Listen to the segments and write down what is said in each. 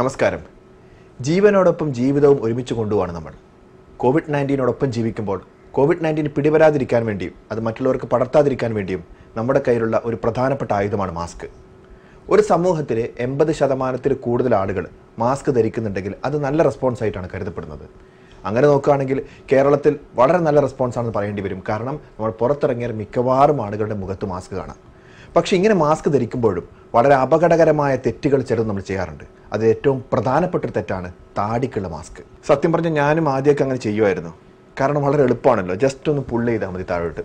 നമസ്കാരം ജീവനോടൊപ്പം ജീവിതവും ഒരുമിച്ച് കൊണ്ടുപോവാണ് നമ്മൾ കോവിഡ് നയൻറ്റീനോടൊപ്പം ജീവിക്കുമ്പോൾ കോവിഡ് നയൻറ്റീൻ പിടിവരാതിരിക്കാൻ വേണ്ടിയും അത് മറ്റുള്ളവർക്ക് പടർത്താതിരിക്കാൻ വേണ്ടിയും നമ്മുടെ കയ്യിലുള്ള ഒരു പ്രധാനപ്പെട്ട ആയുധമാണ് മാസ്ക് ഒരു സമൂഹത്തിലെ എൺപത് ശതമാനത്തിൽ കൂടുതൽ ആളുകൾ മാസ്ക് ധരിക്കുന്നുണ്ടെങ്കിൽ അത് നല്ല റെസ്പോൺസ് ആയിട്ടാണ് കരുതപ്പെടുന്നത് അങ്ങനെ നോക്കുകയാണെങ്കിൽ കേരളത്തിൽ വളരെ നല്ല റെസ്പോൺസാണെന്ന് പറയേണ്ടി വരും കാരണം നമ്മൾ പുറത്തിറങ്ങിയാൽ മിക്കവാറും ആളുകളുടെ മുഖത്ത് മാസ്ക് കാണാം പക്ഷേ ഇങ്ങനെ മാസ്ക് ധരിക്കുമ്പോഴും വളരെ അപകടകരമായ തെറ്റുകൾ ചിലത് നമ്മൾ ചെയ്യാറുണ്ട് അത് ഏറ്റവും പ്രധാനപ്പെട്ട ഒരു തെറ്റാണ് താടിക്കുള്ള മാസ്ക് സത്യം പറഞ്ഞാൽ ഞാനും ആദ്യമൊക്കെ അങ്ങനെ ചെയ്യുമായിരുന്നു കാരണം വളരെ എളുപ്പമാണല്ലോ ജസ്റ്റ് ഒന്ന് പുള്ള് ചെയ്താൽ മതി താഴോട്ട്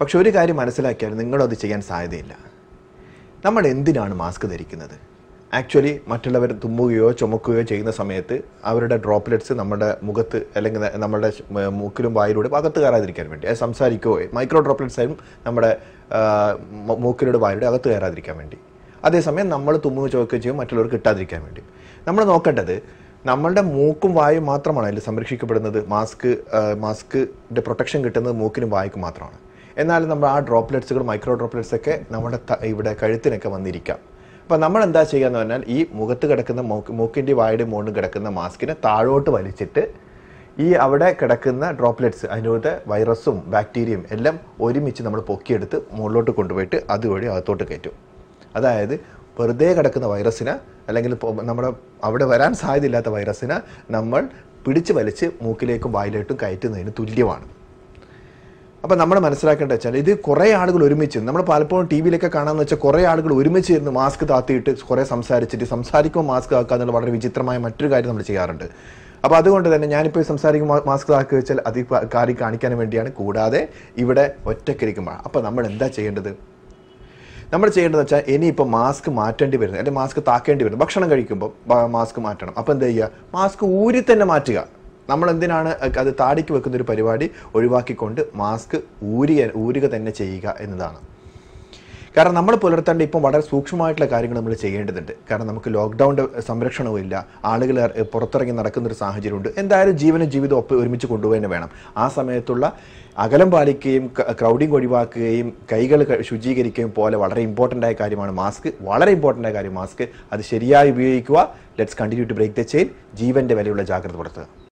പക്ഷെ ഒരു കാര്യം മനസ്സിലാക്കിയാൽ നിങ്ങളത് ചെയ്യാൻ സാധ്യതയില്ല നമ്മൾ എന്തിനാണ് മാസ്ക് ധരിക്കുന്നത് ആക്ച്വലി മറ്റുള്ളവർ തുമ്മുകയോ ചുമക്കുകയോ ചെയ്യുന്ന സമയത്ത് അവരുടെ ഡ്രോപ്ലെറ്റ്സ് നമ്മുടെ മുഖത്ത് അല്ലെങ്കിൽ നമ്മുടെ മൂക്കിലും വായിലൂടെ അകത്ത് കയറാതിരിക്കാൻ വേണ്ടി അത് സംസാരിക്കുകയോ മൈക്രോ ഡ്രോപ്ലെറ്റ്സ് ആയും നമ്മുടെ മൂക്കിലൂടെ വായിലൂടെ അകത്ത് കയറാതിരിക്കാൻ വേണ്ടി അതേസമയം നമ്മൾ തുമ്മുക ചുമക്കുകയോ ചെയ്യും മറ്റുള്ളവർക്ക് കിട്ടാതിരിക്കാൻ വേണ്ടി നമ്മൾ നോക്കേണ്ടത് നമ്മളുടെ മൂക്കും വായും മാത്രമാണ് അതിൽ സംരക്ഷിക്കപ്പെടുന്നത് മാസ്ക് മാസ്കിൻ്റെ പ്രൊട്ടക്ഷൻ കിട്ടുന്നത് മൂക്കിനും വായ്ക്കും മാത്രമാണ് എന്നാലും നമ്മൾ ആ ഡ്രോപ്ലെറ്റ്സുകൾ മൈക്രോ ഡ്രോപ്ലെറ്റ്സ് ഒക്കെ നമ്മുടെ ഇവിടെ കഴുത്തിനൊക്കെ വന്നിരിക്കാം അപ്പം നമ്മൾ എന്താ ചെയ്യുക എന്ന് പറഞ്ഞാൽ ഈ മുഖത്ത് കിടക്കുന്ന മൂക്ക് മൂക്കിൻ്റെ വായുടെ മുകളിൽ കിടക്കുന്ന മാസ്കിനെ താഴോട്ട് വലിച്ചിട്ട് ഈ അവിടെ കിടക്കുന്ന ഡ്രോപ്ലെറ്റ്സ് അതിനകത്തെ വൈറസും ബാക്ടീരിയയും എല്ലാം ഒരുമിച്ച് നമ്മൾ പൊക്കിയെടുത്ത് മുകളിലോട്ട് കൊണ്ടുപോയിട്ട് അതുവഴി അകത്തോട്ട് കയറ്റും അതായത് വെറുതെ കിടക്കുന്ന വൈറസിനെ അല്ലെങ്കിൽ നമ്മുടെ അവിടെ വരാൻ സാധ്യതയില്ലാത്ത വൈറസിനെ നമ്മൾ പിടിച്ച് വലിച്ച് മൂക്കിലേക്കും വായിലേക്കും കയറ്റുന്നതിന് തുല്യമാണ് അപ്പോൾ നമ്മൾ മനസ്സിലാക്കേണ്ട വെച്ചാൽ ഇത് കുറേ ആളുകൾ ഒരുമിച്ച് നമ്മൾ പലപ്പോഴും ടി വിയിലൊക്കെ കാണാമെന്ന് വെച്ചാൽ കുറേ ആളുകൾ ഒരുമിച്ച് ഇരുന്ന് മാസ്ക് താത്തിയിട്ട് കുറേ സംസാരിച്ചിട്ട് സംസാരിക്കുമ്പോൾ മാസ്ക് ആക്കുക എന്നുള്ള വളരെ വിചിത്രമായ മറ്റൊരു കാര്യം നമ്മൾ ചെയ്യാറുണ്ട് അപ്പോൾ അതുകൊണ്ട് തന്നെ ഞാനിപ്പോൾ സംസാരിക്കുമ്പോൾ മാസ്ക് താക്കുക വെച്ചാൽ അത് കാര്യം കാണിക്കാൻ വേണ്ടിയാണ് കൂടാതെ ഇവിടെ ഒറ്റക്കിരിക്കുമ്പോൾ അപ്പോൾ നമ്മൾ എന്താ ചെയ്യേണ്ടത് നമ്മൾ ചെയ്യേണ്ടതെന്ന് വെച്ചാൽ ഇനിയിപ്പോൾ മാസ്ക് മാറ്റേണ്ടി വരുന്നത് അല്ലെങ്കിൽ മാസ്ക് താക്കേണ്ടി വരുന്നത് ഭക്ഷണം കഴിക്കുമ്പോൾ മാസ്ക് മാറ്റണം അപ്പോൾ എന്താ ചെയ്യുക മാസ്ക് ഊരി തന്നെ മാറ്റുക നമ്മൾ എന്തിനാണ് അത് താടിക്ക് വെക്കുന്ന ഒരു പരിപാടി ഒഴിവാക്കിക്കൊണ്ട് മാസ്ക് ഊരി ഊരുക തന്നെ ചെയ്യുക എന്നതാണ് കാരണം നമ്മൾ പുലർത്തേണ്ട ഇപ്പം വളരെ സൂക്ഷ്മമായിട്ടുള്ള കാര്യങ്ങൾ നമ്മൾ ചെയ്യേണ്ടതുണ്ട് കാരണം നമുക്ക് ലോക്ക്ഡൗണിൻ്റെ സംരക്ഷണവും ഇല്ല ആളുകൾ പുറത്തിറങ്ങി നടക്കുന്നൊരു സാഹചര്യമുണ്ട് എന്തായാലും ജീവനും ജീവിതം ഒപ്പം ഒരുമിച്ച് കൊണ്ടുപോകേണ്ട വേണം ആ സമയത്തുള്ള അകലം പാലിക്കുകയും ക്രൗഡിങ് ഒഴിവാക്കുകയും കൈകൾ ശുചീകരിക്കുകയും പോലെ വളരെ ഇമ്പോർട്ടൻ്റ് ആയ കാര്യമാണ് മാസ്ക് വളരെ ഇമ്പോർട്ടൻ്റ് ആയ കാര്യം മാസ്ക് അത് ശരിയായി ഉപയോഗിക്കുക let's continue to break the chain ജീവൻ്റെ വിലയുള്ള ജാഗ്രത പുറത്തുക